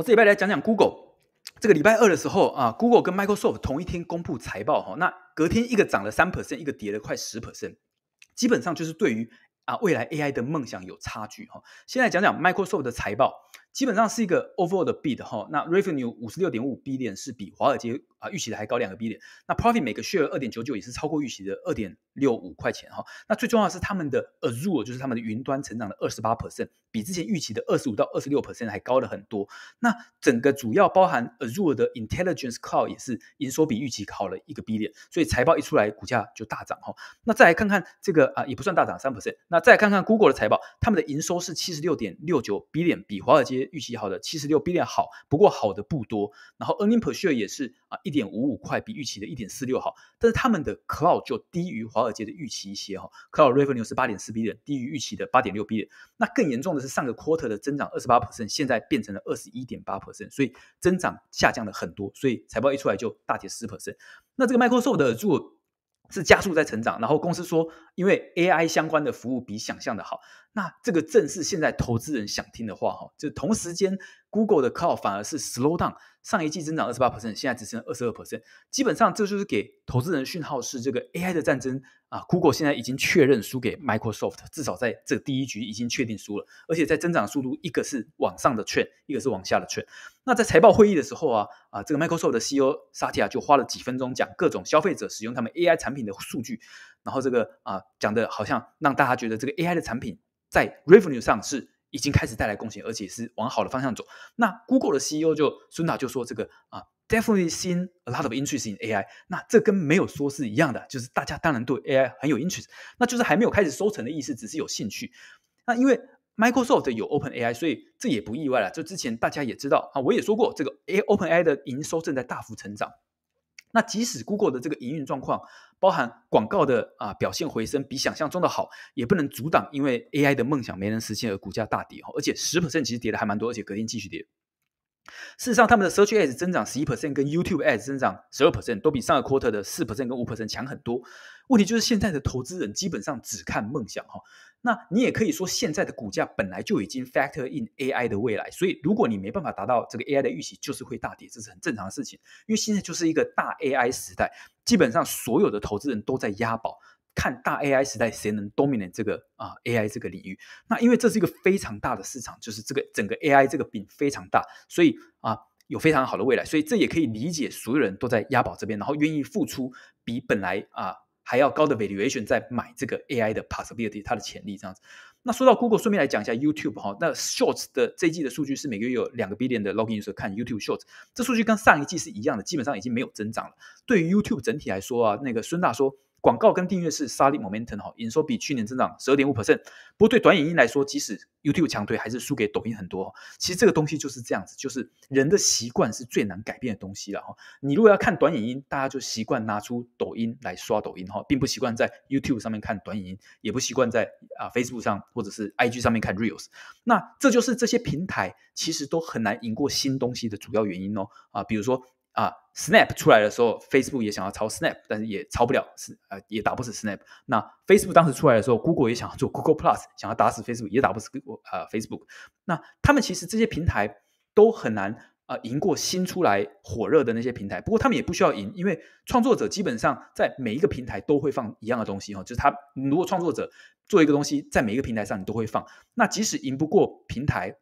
我这礼拜来讲讲 Google，这个礼拜二的时候啊，Google 跟 Microsoft 同一天公布财报哈，那隔天一个涨了三 percent，一个跌了快十 percent，基本上就是对于啊未来 AI 的梦想有差距哈。现在讲讲 Microsoft 的财报。基本上是一个 overall 的 beat 哈，那 revenue 五十六点五 b 点是比华尔街啊预期的还高两个 b 点，那 profit 每个 share 二点九九也是超过预期的二点六五块钱哈，那最重要的是他们的 Azure 就是他们的云端成长的二十八 percent 比之前预期的二十五到二十六 percent 还高了很多，那整个主要包含 Azure 的 intelligence call 也是营收比预期好了一个 b 点，所以财报一出来股价就大涨哈，那再来看看这个啊也不算大涨三 percent，那再看看 Google 的财报，他们的营收是七十六点六九 b 点比华尔街预期好的七十六 B 点好，不过好的不多。然后 A 股 share 也是啊一点五五块，比预期的一点四六好，但是他们的 Cloud 就低于华尔街的预期一些哈。Cloud revenue 是八点四 B 点，低于预期的八点六 B 点。那更严重的是上个 quarter 的增长二十八 percent，现在变成了二十一点八 percent，所以增长下降了很多。所以财报一出来就大跌十 percent。那这个 Microsoft 的如果是加速在成长，然后公司说，因为 AI 相关的服务比想象的好，那这个正是现在投资人想听的话哈，就同时间。Google 的 c 靠反而是 slow down，上一季增长二十八 percent，现在只剩二十二 percent。基本上这就是给投资人讯号，是这个 AI 的战争啊。Google 现在已经确认输给 Microsoft，至少在这第一局已经确定输了。而且在增长速度，一个是往上的券，一个是往下的券。那在财报会议的时候啊啊，这个 Microsoft 的 CEO 萨提亚就花了几分钟讲各种消费者使用他们 AI 产品的数据，然后这个啊讲的好像让大家觉得这个 AI 的产品在 revenue 上是。已经开始带来贡献，而且是往好的方向走。那 Google 的 CEO 就孙达就说：“这个啊，definitely seen a lot of interest in AI。”那这跟没有说是一样的，就是大家当然对 AI 很有 interest，那就是还没有开始收成的意思，只是有兴趣。那因为 Microsoft 有 Open AI，所以这也不意外了。就之前大家也知道啊，我也说过，这个 A Open AI 的营收正在大幅成长。那即使 Google 的这个营运状况包含广告的啊表现回升比想象中的好，也不能阻挡因为 AI 的梦想没能实现而股价大跌。哈，而且十 p e r c e n t 其实跌的还蛮多，而且隔天继续跌。事实上，他们的 Search Ads 增长十一 percent，跟 YouTube Ads 增长十二 percent，都比上个 quarter 的四 percent 跟五 percent 强很多。问题就是现在的投资人基本上只看梦想哈。那你也可以说，现在的股价本来就已经 factor in AI 的未来，所以如果你没办法达到这个 AI 的预期，就是会大跌，这是很正常的事情。因为现在就是一个大 AI 时代，基本上所有的投资人都在押宝。看大 AI 时代谁能 dominate 这个啊 AI 这个领域，那因为这是一个非常大的市场，就是这个整个 AI 这个饼非常大，所以啊有非常好的未来，所以这也可以理解，所有人都在押宝这边，然后愿意付出比本来啊还要高的 valuation 在买这个 AI 的 possibility 它的潜力这样子。那说到 Google，顺便来讲一下 YouTube 哈，那 Shorts 的这一季的数据是每个月有两个 billion 的 login user 看 YouTube Shorts，这数据跟上一季是一样的，基本上已经没有增长了。对于 YouTube 整体来说啊，那个孙大说。广告跟订阅是 solid momentum 哈，营收比去年增长十二点五 percent。不过对短影音来说，即使 YouTube 强推，还是输给抖音很多。其实这个东西就是这样子，就是人的习惯是最难改变的东西了哈。你如果要看短影音，大家就习惯拿出抖音来刷抖音哈，并不习惯在 YouTube 上面看短影音，也不习惯在啊 Facebook 上或者是 IG 上面看 Reels。那这就是这些平台其实都很难赢过新东西的主要原因哦。啊，比如说。啊，Snap 出来的时候，Facebook 也想要抄 Snap，但是也抄不了，是呃也打不死 Snap。那 Facebook 当时出来的时候，Google 也想要做 Google Plus，想要打死 Facebook，也打不死 Google 啊 Facebook。那他们其实这些平台都很难啊赢过新出来火热的那些平台。不过他们也不需要赢，因为创作者基本上在每一个平台都会放一样的东西哈，就是他如果创作者做一个东西，在每一个平台上你都会放。那即使赢不过平台。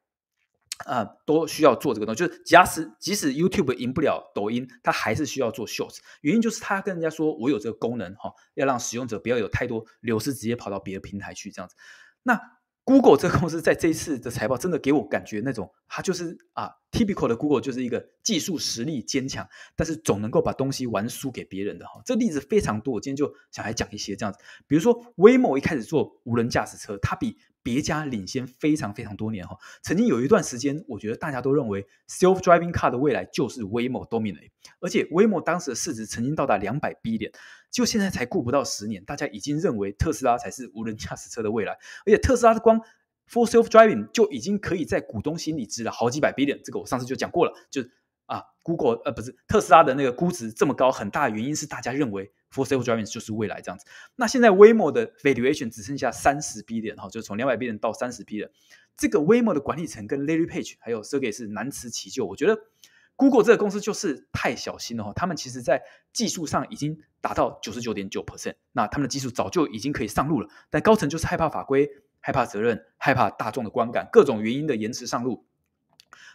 啊，都需要做这个东西。就是，即使即使 YouTube 赢不了抖音，它还是需要做 Shorts。原因就是，它跟人家说，我有这个功能哈，要让使用者不要有太多流失，直接跑到别的平台去这样子。那 Google 这个公司在这一次的财报，真的给我感觉那种，它就是啊，typical 的 Google 就是一个技术实力坚强，但是总能够把东西玩输给别人的哈。这例子非常多，我今天就想来讲一些这样子。比如说，Waymo 一开始做无人驾驶车，它比。叠加领先非常非常多年哈，曾经有一段时间，我觉得大家都认为 self driving car 的未来就是 Waymo、Dominion，而且 Waymo 当时的市值曾经到达两百 billion，就现在才过不到十年，大家已经认为特斯拉才是无人驾驶车的未来，而且特斯拉的光 f self driving 就已经可以在股东心里值了好几百 billion，这个我上次就讲过了，就。啊，Google 呃不是特斯拉的那个估值这么高，很大原因是大家认为 full self driving 就是未来这样子。那现在 Waymo 的 valuation 只剩下三十 B 点哈，就从两百 B 到三十 B 点。这个 Waymo 的管理层跟 Larry Page 还有 r g e 也是难辞其咎。我觉得 Google 这个公司就是太小心了，哈，他们其实在技术上已经达到九十九点九 percent，那他们的技术早就已经可以上路了，但高层就是害怕法规、害怕责任、害怕大众的观感，各种原因的延迟上路。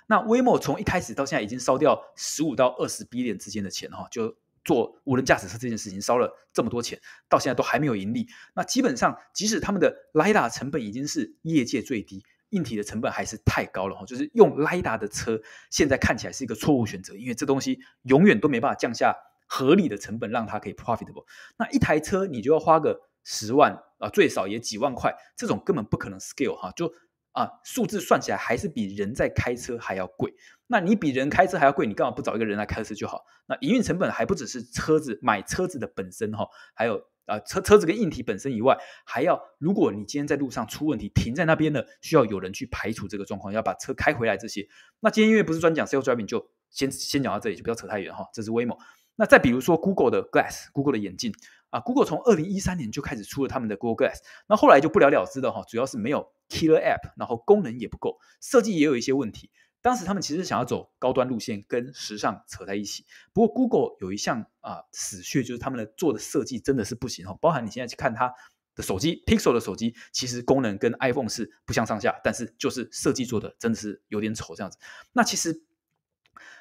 那 w a m o 从一开始到现在已经烧掉十五到二十 B 点之间的钱哈，就做无人驾驶车这件事情烧了这么多钱，到现在都还没有盈利。那基本上，即使他们的雷达成本已经是业界最低，硬体的成本还是太高了哈。就是用雷达的车，现在看起来是一个错误选择，因为这东西永远都没办法降下合理的成本让它可以 profitable。那一台车你就要花个十万啊，最少也几万块，这种根本不可能 scale 哈，就。啊，数字算起来还是比人在开车还要贵。那你比人开车还要贵，你干嘛不找一个人来开车就好？那营运成本还不只是车子买车子的本身哈，还有啊车车子跟硬体本身以外，还要如果你今天在路上出问题停在那边了，需要有人去排除这个状况，要把车开回来这些。那今天因为不是专讲 s a l f driving，就先先讲到这里，就不要扯太远哈，这是威猛。那再比如说 Google 的 Glass，Google 的眼镜。啊，Google 从二零一三年就开始出了他们的 Google Glass，那后来就不了了之的哈，主要是没有 killer app，然后功能也不够，设计也有一些问题。当时他们其实想要走高端路线，跟时尚扯在一起。不过 Google 有一项啊死穴，就是他们的做的设计真的是不行哈，包含你现在去看它的手机 Pixel 的手机，其实功能跟 iPhone 是不相上下，但是就是设计做的真的是有点丑这样子。那其实。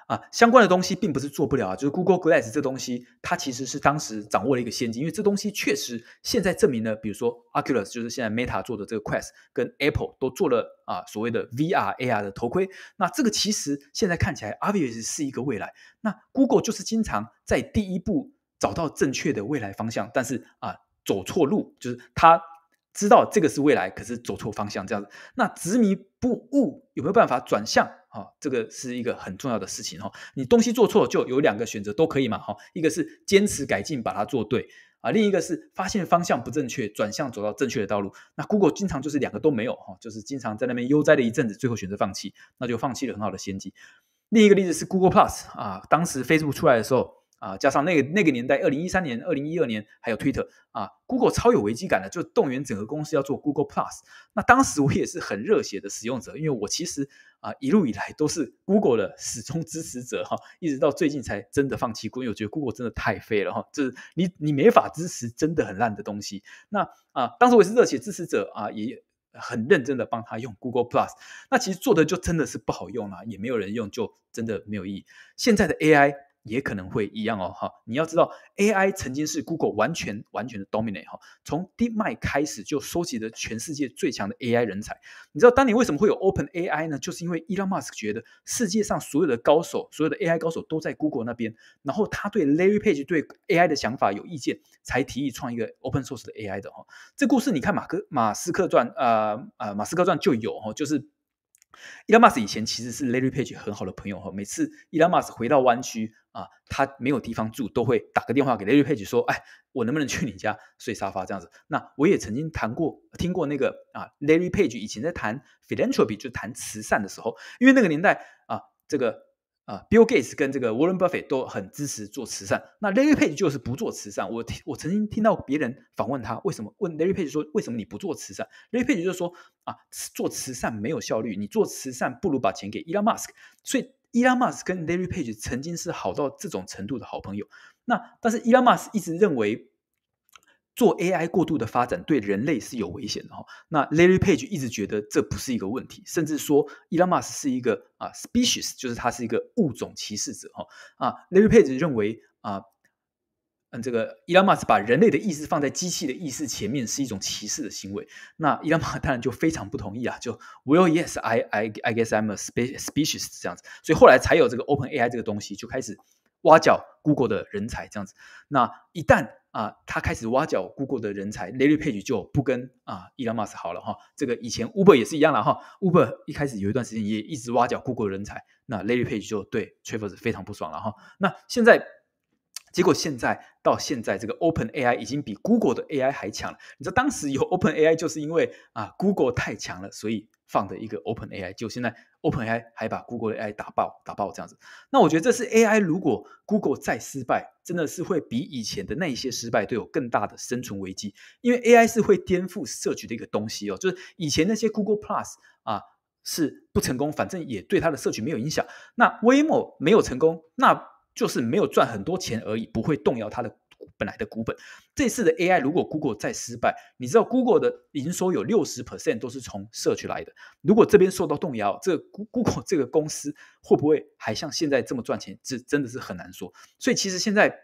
啊，相关的东西并不是做不了啊，就是 Google Glass 这东西，它其实是当时掌握了一个先机，因为这东西确实现在证明了，比如说 Oculus 就是现在 Meta 做的这个 Quest，跟 Apple 都做了啊，所谓的 VR AR 的头盔，那这个其实现在看起来 o b v i o u s 是一个未来。那 Google 就是经常在第一步找到正确的未来方向，但是啊走错路，就是他知道这个是未来，可是走错方向这样子，那执迷不悟有没有办法转向？哦，这个是一个很重要的事情哈。你东西做错就有两个选择，都可以嘛哈。一个是坚持改进，把它做对啊；另一个是发现方向不正确，转向走到正确的道路。那 Google 经常就是两个都没有哈，就是经常在那边悠哉了一阵子，最后选择放弃，那就放弃了很好的先机。另一个例子是 Google Plus 啊，当时 Facebook 出来的时候。啊，加上那个那个年代，二零一三年、二零一二年，还有 Twitter 啊，Google 超有危机感的，就动员整个公司要做 Google Plus。那当时我也是很热血的使用者，因为我其实啊一路以来都是 Google 的始终支持者哈，一直到最近才真的放弃 Google，我觉得 Google 真的太废了哈，就是你你没法支持真的很烂的东西。那啊，当时我也是热血支持者啊，也很认真的帮他用 Google Plus。那其实做的就真的是不好用了，也没有人用，就真的没有意义。现在的 AI。也可能会一样哦，哈！你要知道，AI 曾经是 Google 完全完全的 dominate 哈，从 D m d 开始就收集了全世界最强的 AI 人才。你知道当年为什么会有 Open AI 呢？就是因为伊拉马斯觉得世界上所有的高手，所有的 AI 高手都在 Google 那边，然后他对 Larry Page 对 AI 的想法有意见，才提议创一个 Open Source 的 AI 的哈。这故事你看《马克马斯克传》啊啊，《马斯克传》就有哦，就是。Iramas 以前其实是 Larry Page 很好的朋友哈，每次 Iramas 回到湾区啊，他没有地方住，都会打个电话给 Larry Page 说：“哎，我能不能去你家睡沙发这样子？”那我也曾经谈过、听过那个啊，Larry Page 以前在谈 philanthropy，就谈慈善的时候，因为那个年代啊，这个。啊，Bill Gates 跟这个 Warren Buffett 都很支持做慈善。那 Larry Page 就是不做慈善。我听我曾经听到别人访问他，为什么问 Larry Page 说为什么你不做慈善？Larry Page 就说啊，做慈善没有效率，你做慈善不如把钱给 Elon Musk。所以 Elon Musk 跟 Larry Page 曾经是好到这种程度的好朋友。那但是 Elon Musk 一直认为。做 AI 过度的发展对人类是有危险的哈。那 Larry Page 一直觉得这不是一个问题，甚至说 Elon Musk 是一个啊，species 就是他是一个物种歧视者哈。啊，Larry Page 认为啊，嗯，这个 Elon Musk 把人类的意识放在机器的意识前面是一种歧视的行为。那 Elon Musk 当然就非常不同意啊，就 Well, yes, I, I, I guess I'm a species 这样子。所以后来才有这个 Open AI 这个东西，就开始挖角 Google 的人才这样子。那一旦啊，他开始挖角 Google 的人才，Larry Page 就不跟啊，Elon Musk 好了哈。这个以前 Uber 也是一样了哈，Uber 一开始有一段时间也一直挖角 Google 的人才，那 Larry Page 就对 t r a v r s 非常不爽了哈。那现在，结果现在到现在，这个 Open AI 已经比 Google 的 AI 还强了。你道当时有 Open AI，就是因为啊，Google 太强了，所以放的一个 Open AI，就现在。Open AI 还把 Google AI 打爆，打爆这样子。那我觉得这是 AI 如果 Google 再失败，真的是会比以前的那一些失败都有更大的生存危机。因为 AI 是会颠覆社群的一个东西哦，就是以前那些 Google Plus 啊是不成功，反正也对它的社群没有影响。那 v i m o 没有成功，那就是没有赚很多钱而已，不会动摇它的。本来的股本，这次的 AI 如果 Google 再失败，你知道 Google 的营收有六十 percent 都是从社区来的，如果这边受到动摇，这 Google 这个公司会不会还像现在这么赚钱，这真的是很难说。所以其实现在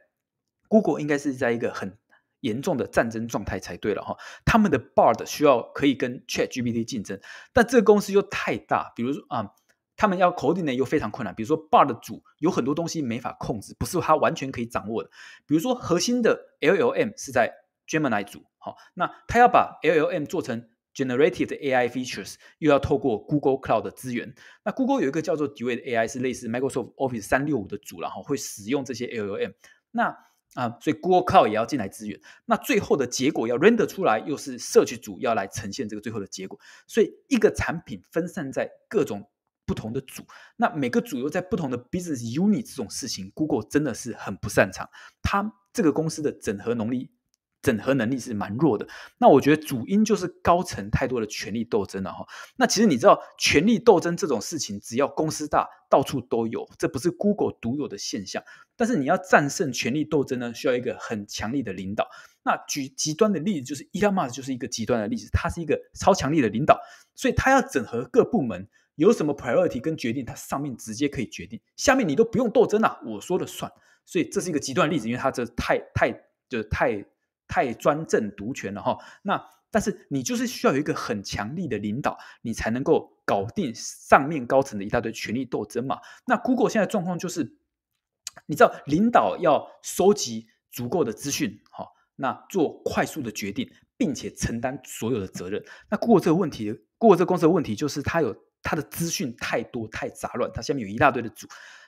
Google 应该是在一个很严重的战争状态才对了哈，他们的 bard 需要可以跟 ChatGPT 竞争，但这个公司又太大，比如说啊。他们要搞定呢，又非常困难。比如说，Bar 的组有很多东西没法控制，不是他完全可以掌握的。比如说，核心的 LLM 是在 Gemini 组，好，那他要把 LLM 做成 Generated AI Features，又要透过 Google Cloud 的资源。那 Google 有一个叫做 d u e t 的 AI，是类似 Microsoft Office 三六五的组，然后会使用这些 LLM。那啊，所以 Google Cloud 也要进来支援。那最后的结果要 Render 出来，又是社区组要来呈现这个最后的结果。所以，一个产品分散在各种。不同的组，那每个组又在不同的 business unit 这种事情，Google 真的是很不擅长。它这个公司的整合能力，整合能力是蛮弱的。那我觉得主因就是高层太多的权力斗争了哈。那其实你知道，权力斗争这种事情，只要公司大，到处都有，这不是 Google 独有的现象。但是你要战胜权力斗争呢，需要一个很强力的领导。那举极端的例子，就是 Elon Musk 就是一个极端的例子，他是一个超强力的领导，所以他要整合各部门。有什么 priority 跟决定，它上面直接可以决定，下面你都不用斗争了，我说了算。所以这是一个极端例子，因为它这太太就是太太专政独权了哈。那但是你就是需要有一个很强力的领导，你才能够搞定上面高层的一大堆权力斗争嘛。那 Google 现在状况就是，你知道领导要收集足够的资讯，哈，那做快速的决定，并且承担所有的责任。那 Google 这个问题，Google 这个公司的问题就是它有。他的资讯太多太杂乱，他下面有一大堆的组，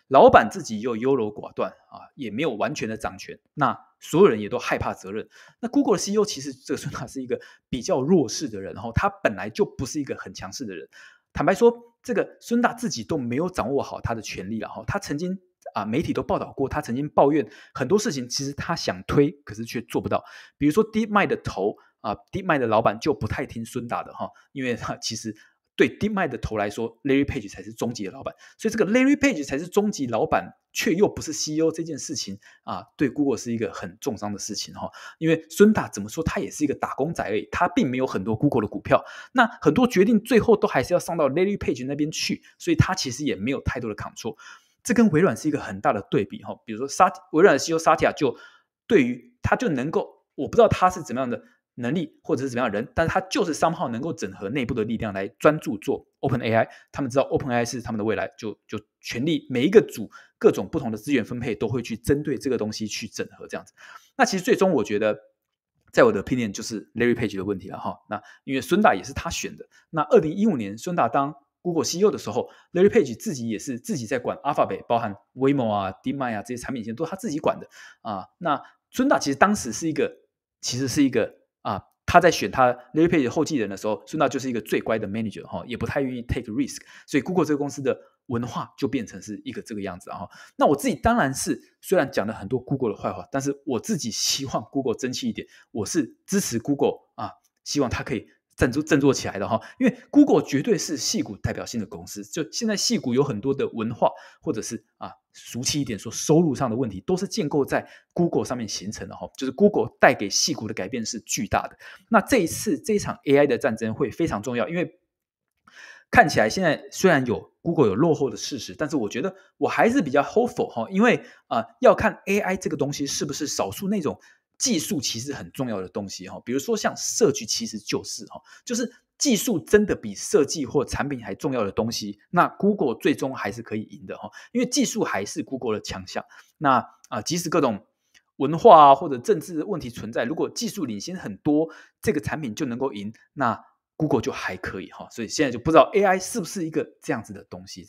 老板自己又优柔寡断啊，也没有完全的掌权。那所有人也都害怕责任。那 Google 的 C E O 其实这个孙大是一个比较弱势的人，然后他本来就不是一个很强势的人。坦白说，这个孙大自己都没有掌握好他的权利了哈。他曾经啊，媒体都报道过，他曾经抱怨很多事情，其实他想推，可是却做不到。比如说 DeepMind 的头啊，n d 的老板就不太听孙大的哈，因为他其实。对丁麦的头来说，Larry Page 才是终极的老板，所以这个 Larry Page 才是终极老板，却又不是 CEO 这件事情啊，对 Google 是一个很重伤的事情哈。因为孙大怎么说，他也是一个打工仔，他并没有很多 Google 的股票，那很多决定最后都还是要上到 Larry Page 那边去，所以他其实也没有太多的 control。这跟微软是一个很大的对比哈。比如说沙微软的 CEO 沙提亚就对于他就能够，我不知道他是怎么样的。能力或者是怎么样人，但是他就是商号能够整合内部的力量来专注做 Open AI，他们知道 Open AI 是他们的未来，就就全力每一个组各种不同的资源分配都会去针对这个东西去整合这样子。那其实最终我觉得，在我的 opinion 就是 Larry Page 的问题了哈。那因为孙大也是他选的。那二零一五年孙大当 Google CEO 的时候，Larry Page 自己也是自己在管 Alphabet，包含 Waymo 啊、DeepMind 啊这些产品线都是他自己管的啊。那孙大其实当时是一个，其实是一个。他在选他雷皮的后继人的时候，孙道就是一个最乖的 manager 哈，也不太愿意 take risk，所以 Google 这个公司的文化就变成是一个这个样子哈。那我自己当然是虽然讲了很多 Google 的坏话，但是我自己希望 Google 争气一点，我是支持 Google 啊，希望他可以。振作振作起来的哈，因为 Google 绝对是戏股代表性的公司。就现在戏股有很多的文化，或者是啊俗气一点说，收入上的问题，都是建构在 Google 上面形成的哈。就是 Google 带给戏股的改变是巨大的。那这一次这一场 AI 的战争会非常重要，因为看起来现在虽然有 Google 有落后的事实，但是我觉得我还是比较 hopeful 哈，因为啊要看 AI 这个东西是不是少数那种。技术其实很重要的东西哈，比如说像设计其实就是哈，就是技术真的比设计或产品还重要的东西。那 Google 最终还是可以赢的哈，因为技术还是 Google 的强项。那啊，即使各种文化啊或者政治的问题存在，如果技术领先很多，这个产品就能够赢，那 Google 就还可以哈。所以现在就不知道 AI 是不是一个这样子的东西这样。